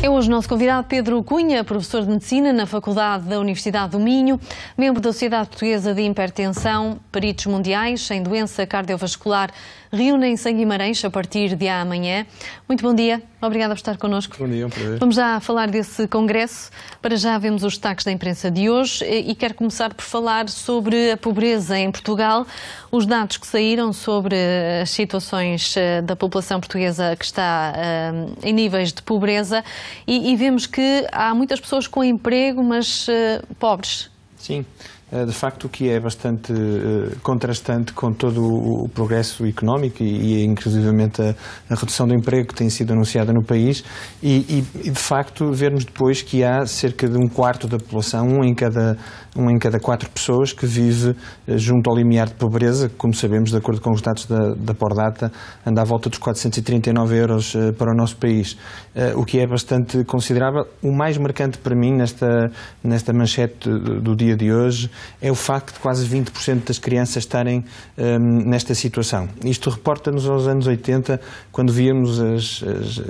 É hoje nosso convidado Pedro Cunha, professor de Medicina na Faculdade da Universidade do Minho, membro da Sociedade Portuguesa de Hipertensão, peritos mundiais em doença cardiovascular, reúnem-se em Guimarães a partir de amanhã. Muito bom dia. Obrigada por estar connosco. Bom dia, um prazer. Vamos já falar desse congresso. Para já vemos os destaques da imprensa de hoje e quero começar por falar sobre a pobreza em Portugal. Os dados que saíram sobre eh, as situações eh, da população portuguesa que está eh, em níveis de pobreza e, vemos que há muitas pessoas com emprego, mas pobres. Sim. Eh, de facto, o que é bastante eh, contrastante com todo o progresso económico e, e inclusivamente, a, a, redução do emprego que tem sido anunciada no país e, e, de facto, vermos depois que há cerca de um quarto da população, um em cada um em cada quatro pessoas que vive eh, junto ao limiar de pobreza, que, como sabemos, de acordo com os dados da, da Pordata, anda à volta dos 439 euros eh, para o nosso país, eh, o que é bastante considerável. O mais marcante para mim nesta, nesta manchete do, dia de hoje é o facto de quase 20% das crianças estarem ehm, nesta situação. Isto reporta-nos aos anos 80, quando víamos as, as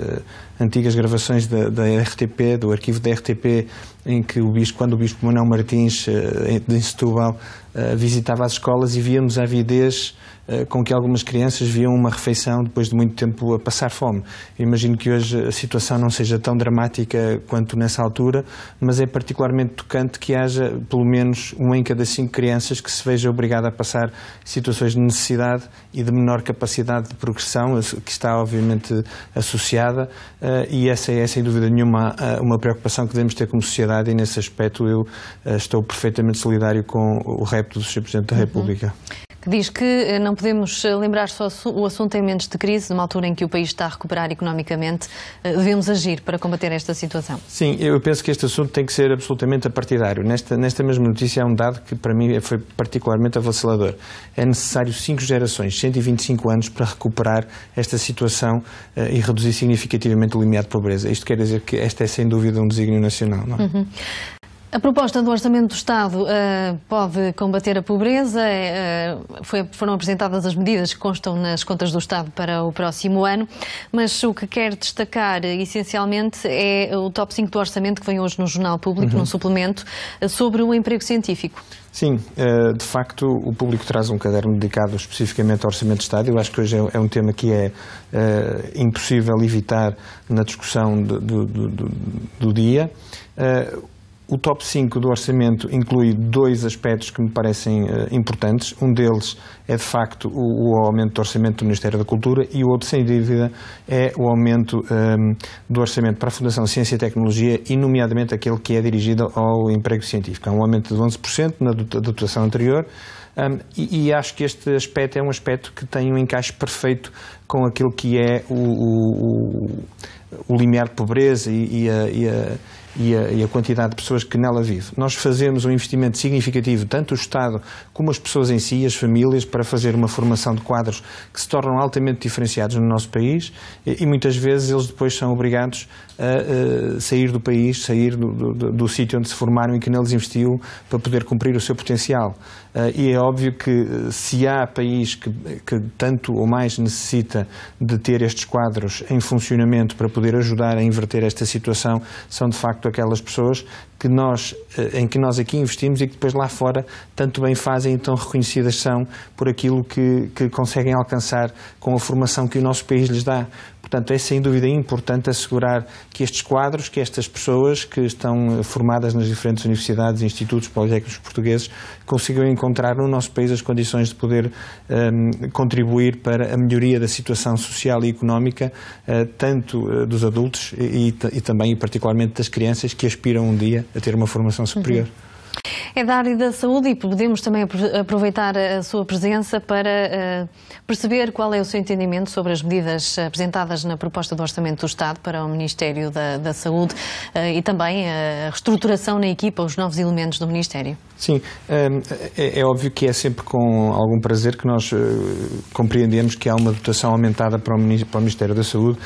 antigas gravações da, da RTP, do arquivo da RTP, em que o bispo, quando o bispo Manuel Martins eh, de Setúbal eh, visitava as escolas e víamos avidez eh, com que algumas crianças viam uma refeição depois de muito tempo a passar fome. Imagino que hoje a situação não seja tão dramática quanto nessa altura, mas é particularmente tocante que haja pelo menos um em cada cinco crianças que se veja obrigada a passar situações de necessidade e de menor capacidade de progressão, que está obviamente associada, eh, e essa é sem dúvida nenhuma uma preocupação que devemos ter como sociedade, e nesse aspecto eu eh, estou perfeitamente solidário com o repto do Sr. Presidente da uhum. República que diz que eh, não podemos eh, lembrar só o assunto em momentos de crise, numa altura em que o país está a recuperar economicamente. Eh, devemos agir para combater esta situação. Sim, eu penso que este assunto tem que ser absolutamente apartidário. Nesta, nesta mesma notícia há um dado que para mim é, foi particularmente avassalador. É necessário cinco gerações, 125 anos, para recuperar esta situação e reduzir significativamente o limiar de pobreza. Isto quer dizer que esta é sem dúvida um desígnio nacional. Não é? Uhum. A proposta do Orçamento do Estado uh, pode combater a pobreza. Uh, foi, foram apresentadas as medidas que constam nas contas do Estado para o próximo ano, mas o que quero destacar eh, essencialmente é o top 5 do Orçamento que vem hoje no Jornal Público, uhum. num suplemento, sobre o emprego científico. Sim, de facto o público traz um caderno dedicado especificamente ao Orçamento de Estado. Eu acho que hoje é, é um tema que é impossível evitar na discussão do, do, do, do dia o top 5 do orçamento inclui dois aspectos que me parecem uh, importantes. Um deles é, de facto, o, o, aumento do orçamento do Ministério da Cultura e o outro, sem dúvida, é o aumento um, ehm, do orçamento para a Fundação Ciência e Tecnologia e, nomeadamente, aquele que é dirigido ao emprego científico. É um aumento de 11% na dotação anterior. Um, ehm, e, e, acho que este aspecto é um aspecto que tem um encaixe perfeito com aquilo que é o, o, o, o limiar de pobreza e, e a, e a e a, e a, quantidade de pessoas que nela vive. Nós fazemos um investimento significativo, tanto o Estado como as pessoas em si, as famílias, para fazer uma formação de quadros que se tornam altamente diferenciados no nosso país e, e muitas vezes eles depois são obrigados a, a sair do país, sair do, do, do, do sítio onde se formaram e que neles investiu para poder cumprir o seu potencial. Ah, e é óbvio que eh, se há país que, que tanto ou mais necessita de ter estes quadros em funcionamento para poder ajudar a inverter esta situação, são de facto aquelas pessoas que nós, eh, em que nós aqui investimos e que depois lá fora tanto bem fazem e tão reconhecidas são por aquilo que, que conseguem alcançar com a formação que o nosso país lhes dá. Portanto, é sem dúvida importante assegurar que estes quadros, que estas pessoas que estão eh, formadas nas diferentes universidades e institutos politécnicos portugueses consigam encontrar no nosso país as condições de poder um, ehm, contribuir para a melhoria da situação social e económica, uh, tanto dos adultos e, e também e particularmente das crianças crianças que aspiram um dia a ter uma formação superior. Uhum. É da área da saúde e podemos também aproveitar a sua presença para eh, perceber qual é o seu entendimento sobre as medidas apresentadas na proposta do Orçamento do Estado para o Ministério da, da Saúde eh, e também a reestruturação na equipa, os novos elementos do Ministério. Sim, ehm, é, é óbvio que é sempre com algum prazer que nós eh, compreendemos que há uma dotação aumentada para o Ministério da Saúde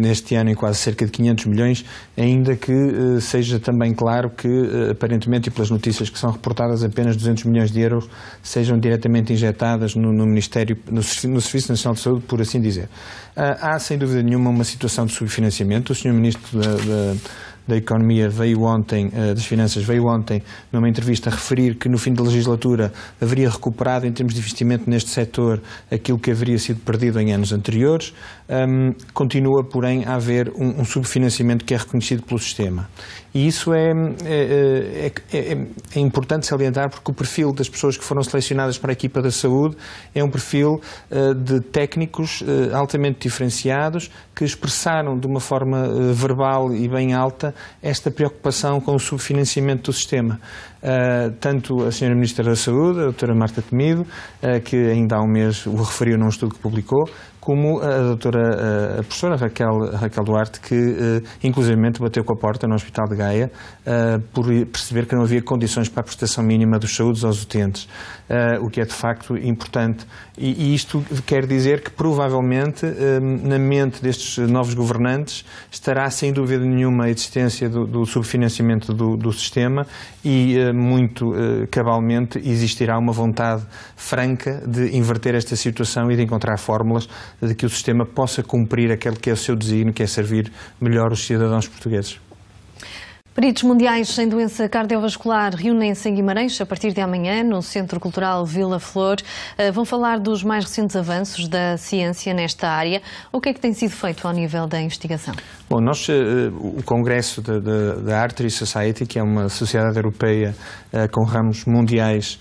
neste ano em quase cerca de 500 milhões, ainda que seja também claro que, aparentemente, e pelas notícias que são são reportadas apenas 200 milhões de euros sejam diretamente injetadas no, no Ministério, no, no, Serviço Nacional de Saúde, por assim dizer. Ah, há, sem dúvida nenhuma, uma situação de subfinanciamento. O Sr. Ministro da, da da Economia veio ontem, ah, das Finanças, veio ontem numa entrevista referir que no fim da legislatura haveria recuperado em termos de investimento neste setor aquilo que haveria sido perdido em anos anteriores. Um, continua, porém, a haver um, um subfinanciamento que é reconhecido pelo sistema. E isso é, é, é, é, importante salientar porque o perfil das pessoas que foram selecionadas para a equipa da saúde é um perfil de técnicos altamente diferenciados que expressaram de uma forma verbal e bem alta esta preocupação com o subfinanciamento do sistema. Uh, tanto a Sra. Ministra da Saúde, a Dra. Marta Temido, uh, que ainda há um mês o referiu num estudo que publicou, como a doutora, a professora Raquel, Raquel Duarte, que inclusivamente bateu com a porta no Hospital de Gaza Gaia ah, por perceber que não havia condições para a prestação mínima dos saúdos aos utentes, ah, o que é de facto importante. E, isto quer dizer que provavelmente ah, na mente destes novos governantes estará sem dúvida nenhuma a existência do, subfinanciamento do, sistema e muito cabalmente existirá uma vontade franca de inverter esta situação e de encontrar fórmulas de que o sistema possa cumprir aquele que é o seu desígnio, que é servir melhor os cidadãos portugueses. Peritos mundiais em doença cardiovascular reúnem-se em Guimarães a partir de amanhã no Centro Cultural Vila Flor. Eh, vão falar dos mais recentes avanços da ciência nesta área. O que é que tem sido feito ao nível da investigação? Bom, nós, eh, o Congresso da, Artery Society, que é uma sociedade europeia eh, com ramos mundiais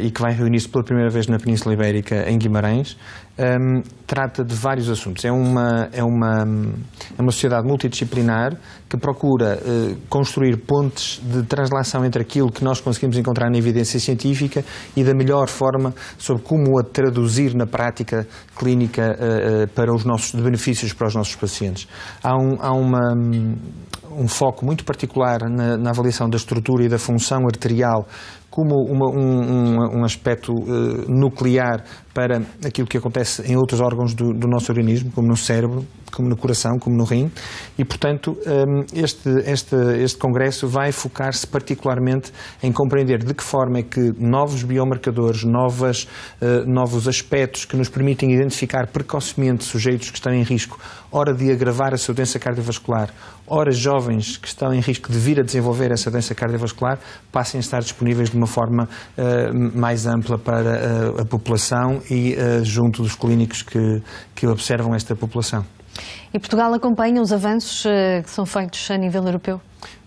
e que vai reunir-se pela primeira vez na Península Ibérica em Guimarães, um, trata de vários assuntos. É uma, é uma, é uma sociedade multidisciplinar que procura uh, construir pontes de translação entre aquilo que nós conseguimos encontrar na evidência científica e da melhor forma sobre como a traduzir na prática clínica uh, uh, para os nossos benefícios para os nossos pacientes. Há, um, há uma, um foco muito particular na, na, avaliação da estrutura e da função arterial como uma, um, um, um, aspecto uh, nuclear para aquilo que acontece em outros órgãos do, do nosso organismo, como no cérebro, como no coração, como no rim, e, portanto, hum, este, este, este congresso vai focar-se particularmente em compreender de que forma é que novos biomarcadores, novas, eh, novos aspectos que nos permitem identificar precocemente sujeitos que estão em risco, hora de agravar a sua doença cardiovascular, ora jovens que estão em risco de vir a desenvolver essa doença cardiovascular, passem a estar disponíveis de uma forma eh, mais ampla para eh, a população e junto dos clínicos que, que observam esta população. E Portugal acompanha os avanços eh, que são feitos a nível europeu?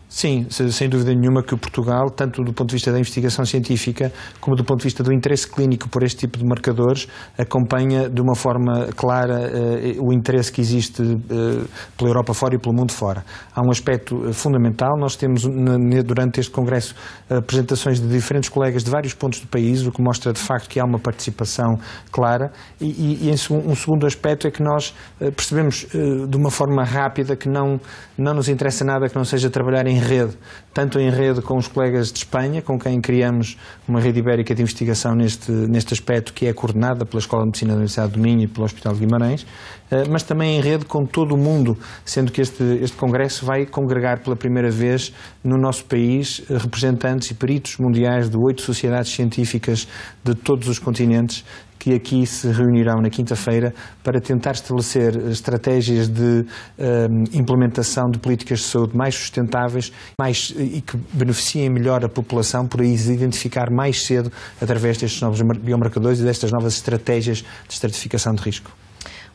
Sim, sem dúvida nenhuma que o Portugal, tanto do ponto de vista da investigação científica como do ponto de vista do interesse clínico por este tipo de marcadores, acompanha de uma forma clara eh, o interesse que existe eh, pela Europa fora e pelo mundo fora. Há um aspecto eh, fundamental, nós temos durante este Congresso apresentações de diferentes colegas de vários pontos do país, o que mostra de facto que há uma participação clara e, e um segundo aspecto é que nós percebemos de uma forma rápida que não, não nos interessa nada que não seja trabalhar em em rede, tanto em rede com os colegas de Espanha, com quem criamos uma rede ibérica de investigação neste, neste aspecto, que é coordenada pela Escola de Medicina da Universidade do Minho e pelo Hospital de Guimarães, eh, mas também em rede com todo o mundo, sendo que este, este congresso vai congregar pela primeira vez no nosso país eh, representantes e peritos mundiais de oito sociedades científicas de todos os continentes que aqui se reunirão na quinta-feira para tentar estabelecer estratégias de um, ehm, implementação de políticas de saúde mais sustentáveis mais, e que beneficiem melhor a população, por aí se identificar mais cedo através destes novos biomarcadores e destas novas estratégias de estratificação de risco.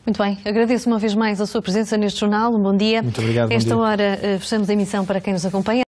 Muito bem, agradeço uma vez mais a sua presença neste jornal. Um bom dia. Muito obrigado. Esta hora eh, fechamos a emissão para quem nos acompanha.